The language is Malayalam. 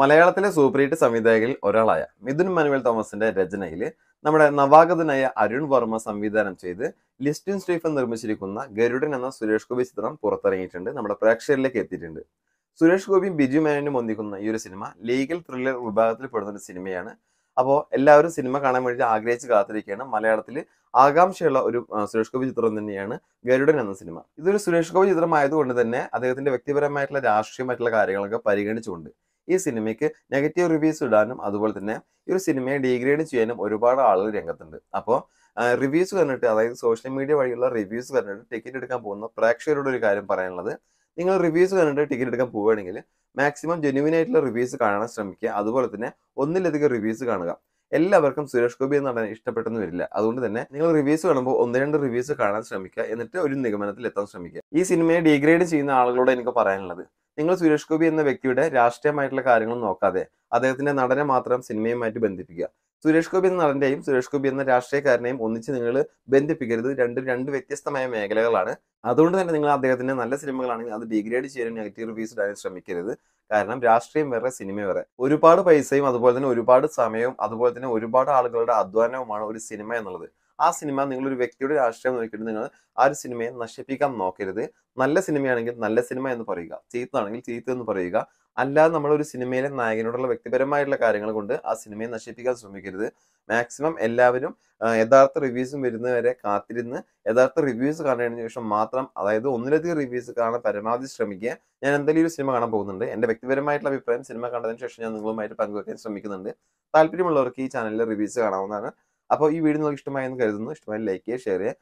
മലയാളത്തിലെ സൂപ്പർ ഹിറ്റ് സംവിധായകരിൽ ഒരാളായ മിഥുൻ മനുവൽ തോമസിന്റെ രചനയിൽ നമ്മുടെ നവാഗതനായ അരുൺ വർമ്മ സംവിധാനം ചെയ്ത് ലിസ്റ്റിൻ സ്റ്റീഫൻ നിർമ്മിച്ചിരിക്കുന്ന ഗരുഡൻ എന്ന സുരേഷ് ഗോപി ചിത്രം പുറത്തിറങ്ങിയിട്ടുണ്ട് നമ്മുടെ പ്രേക്ഷകരിലേക്ക് എത്തിയിട്ടുണ്ട് സുരേഷ് ഗോപിയും ബിജു മേനോനും ഒന്നിക്കുന്ന ഈ ഒരു സിനിമ ലീഗൽ ത്രില്ലർ വിഭാഗത്തിൽ പെടുന്ന ഒരു സിനിമയാണ് അപ്പോൾ എല്ലാവരും സിനിമ കാണാൻ വേണ്ടി ആഗ്രഹിച്ച് കാത്തിരിക്കുകയാണ് മലയാളത്തിൽ ആകാംക്ഷയുള്ള ഒരു സുരേഷ് ഗോപി ചിത്രം തന്നെയാണ് ഗരുഡൻ എന്ന സിനിമ ഇതൊരു സുരേഷ് ഗോപി ചിത്രമായതുകൊണ്ട് തന്നെ അദ്ദേഹത്തിന്റെ വ്യക്തിപരമായിട്ടുള്ള രാഷ്ട്രീയമായിട്ടുള്ള കാര്യങ്ങളൊക്കെ പരിഗണിച്ചുകൊണ്ട് ഈ സിനിമയ്ക്ക് നെഗറ്റീവ് റിവ്യൂസ് ഇടാനും അതുപോലെ തന്നെ ഈ ഒരു സിനിമയെ ഡീഗ്രേഡ് ചെയ്യാനും ഒരുപാട് ആളുകൾ രംഗത്തുണ്ട് അപ്പോൾ റിവ്യൂസ് കണ്ടിട്ട് അതായത് സോഷ്യൽ മീഡിയ വഴിയുള്ള റിവ്യൂസ് കണ്ടിട്ട് ടിക്കറ്റ് എടുക്കാൻ പോകുന്ന പ്രേക്ഷകരോട് ഒരു കാര്യം പറയാനുള്ളത് നിങ്ങൾ റിവ്യൂസ് കണ്ടിട്ട് ടിക്കറ്റ് എടുക്കാൻ പോവുകയാണെങ്കിൽ മാക്സിമം ജെനുവിൻ ആയിട്ടുള്ള റിവ്യൂസ് കാണാൻ ശ്രമിക്കുക അതുപോലെ തന്നെ ഒന്നിലധികം റിവ്യൂസ് കാണുക എല്ലാവർക്കും സുരേഷ് ഗോപി എന്ന് പറഞ്ഞാൽ ഇഷ്ടപ്പെട്ടെന്ന് വരില്ല അതുകൊണ്ട് തന്നെ നിങ്ങൾ റിവ്യൂസ് കാണുമ്പോൾ ഒന്ന് രണ്ട് റിവ്യൂസ് കാണാൻ ശ്രമിക്കുക എന്നിട്ട് ഒരു നിഗമനത്തിൽ എത്താൻ ശ്രമിക്കുക ഈ സിനിമയെ ഡീഗ്രേഡ് ചെയ്യുന്ന ആളുകളോട് എനിക്ക് പറയാനുള്ളത് നിങ്ങൾ സുരേഷ് ഗോപി എന്ന വ്യക്തിയുടെ രാഷ്ട്രീയമായിട്ടുള്ള കാര്യങ്ങൾ നോക്കാതെ അദ്ദേഹത്തിന്റെ നടനെ മാത്രം സിനിമയുമായിട്ട് ബന്ധിപ്പിക്കുക സുരേഷ് ഗോപി എന്ന നടന്റെയും സുരേഷ് ഗോപി എന്ന രാഷ്ട്രീയക്കാരനെയും ഒന്നിച്ച് നിങ്ങൾ ബന്ധിപ്പിക്കരുത് രണ്ടും രണ്ട് വ്യത്യസ്തമായ മേഖലകളാണ് അതുകൊണ്ട് തന്നെ നിങ്ങൾ അദ്ദേഹത്തിന്റെ നല്ല സിനിമകളാണെങ്കിൽ അത് ഡിഗ്രേഡ് ചെയ്യാനും നെഗറ്റീവ് റിവ്യൂസ് ഇടാനും ശ്രമിക്കരുത് കാരണം രാഷ്ട്രീയം വേറെ സിനിമ വേറെ ഒരുപാട് പൈസയും അതുപോലെ തന്നെ ഒരുപാട് സമയവും അതുപോലെ തന്നെ ഒരുപാട് ആളുകളുടെ അധ്വാനവുമാണ് ഒരു സിനിമ എന്നുള്ളത് ആ സിനിമ നിങ്ങളൊരു വ്യക്തിയുടെ രാഷ്ട്രീയം നോക്കിയിട്ട് നിങ്ങൾ ആ ഒരു സിനിമയെ നശിപ്പിക്കാൻ നോക്കരുത് നല്ല സിനിമയാണെങ്കിൽ നല്ല സിനിമ എന്ന് പറയുക ചീത്തയാണെങ്കിൽ ചീത്ത എന്ന് പറയുക അല്ലാതെ നമ്മളൊരു സിനിമയിലെ നായകനോടുള്ള വ്യക്തിപരമായിട്ടുള്ള കാര്യങ്ങൾ കൊണ്ട് ആ സിനിമയെ നശിപ്പിക്കാൻ ശ്രമിക്കരുത് മാക്സിമം എല്ലാവരും യഥാർത്ഥ റിവ്യൂസും വരുന്നവരെ കാത്തിരുന്ന് യഥാർത്ഥ റിവ്യൂസ് കാണുന്നതിന് ശേഷം മാത്രം അതായത് ഒന്നിലധികം റിവ്യൂസ് കാണാൻ പരമാവധി ശ്രമിക്കുക ഞാൻ എന്തെങ്കിലും ഒരു സിനിമ കാണാൻ പോകുന്നുണ്ട് എൻ്റെ വ്യക്തിപരമായിട്ടുള്ള അഭിപ്രായം സിനിമ കണ്ടതിന് ശേഷം ഞാൻ നിങ്ങളുമായിട്ട് പങ്കുവയ്ക്കാൻ ശ്രമിക്കുന്നുണ്ട് താല്പര്യമുള്ളവർക്ക് ഈ ചാനലിലെ റിവ്യൂസ് കാണാവുന്നതാണ് അപ്പോൾ ഈ വീഡിയോ നിങ്ങൾക്ക് ഇഷ്ടമായെന്ന് കരുതുന്നു ഇഷ്ടമായി ലൈക്ക് ചെയ്യുക ഷെയർ ചെയ്യുക